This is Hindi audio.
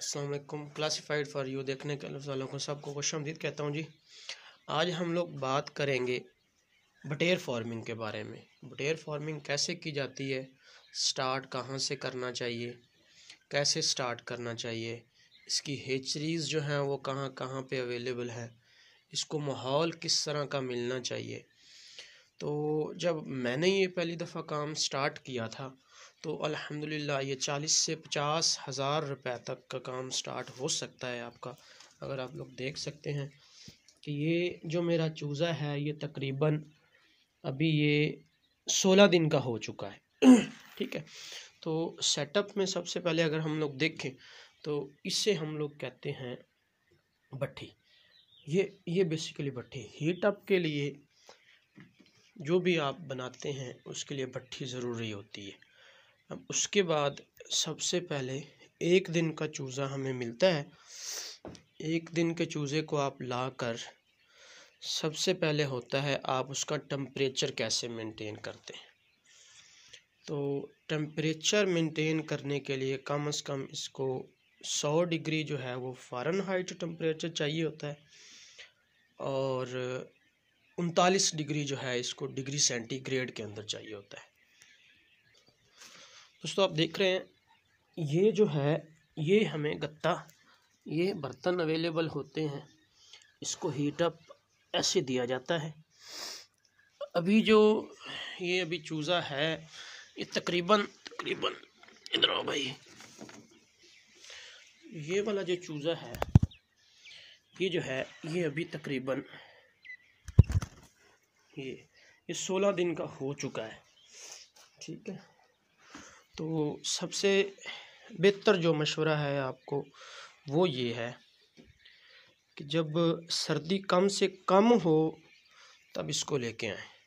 असलम क्लासीफाइड फॉर यू देखने के वालों को सबको खुश आमदीद कहता हूँ जी आज हम लोग बात करेंगे बटेर फार्मिंग के बारे में बटेर फार्मिंग कैसे की जाती है स्टार्ट कहाँ से करना चाहिए कैसे स्टार्ट करना चाहिए इसकी हेचरीज़ जो हैं वो कहाँ कहाँ पे अवेलेबल है इसको माहौल किस तरह का मिलना चाहिए तो जब मैंने ये पहली दफ़ा काम स्टार्ट किया था तो अल्हम्दुलिल्लाह ये चालीस से पचास हज़ार रुपये तक का काम स्टार्ट हो सकता है आपका अगर आप लोग देख सकते हैं कि ये जो मेरा चूज़ा है ये तकरीबन अभी ये सोलह दिन का हो चुका है ठीक है तो सेटअप में सबसे पहले अगर हम लोग देखें तो इसे हम लोग कहते हैं भट्ठी ये ये बेसिकली भट्ठी हीटअप के लिए जो भी आप बनाते हैं उसके लिए भट्ठी ज़रूरी होती है अब उसके बाद सबसे पहले एक दिन का चूज़ा हमें मिलता है एक दिन के चूज़े को आप लाकर सबसे पहले होता है आप उसका टम्परेचर कैसे मेंटेन करते हैं तो टम्परेचर मेंटेन करने के लिए कम से कम इसको सौ डिग्री जो है वो फ़ारन हाइट टम्परेचर चाहिए होता है और उनतालीस डिग्री जो है इसको डिग्री सेंटीग्रेड के अंदर चाहिए होता है दोस्तों आप देख रहे हैं ये जो है ये हमें गत्ता ये बर्तन अवेलेबल होते हैं इसको हीटअप ऐसे दिया जाता है अभी जो ये अभी चूज़ा है ये तकरीबन तकरीबन इधर आओ भाई ये वाला जो चूज़ा है ये जो है ये अभी तकरीबन ये ये सोलह दिन का हो चुका है ठीक है तो सबसे बेहतर जो मशवरा है आपको वो ये है कि जब सर्दी कम से कम हो तब इसको लेके आएँ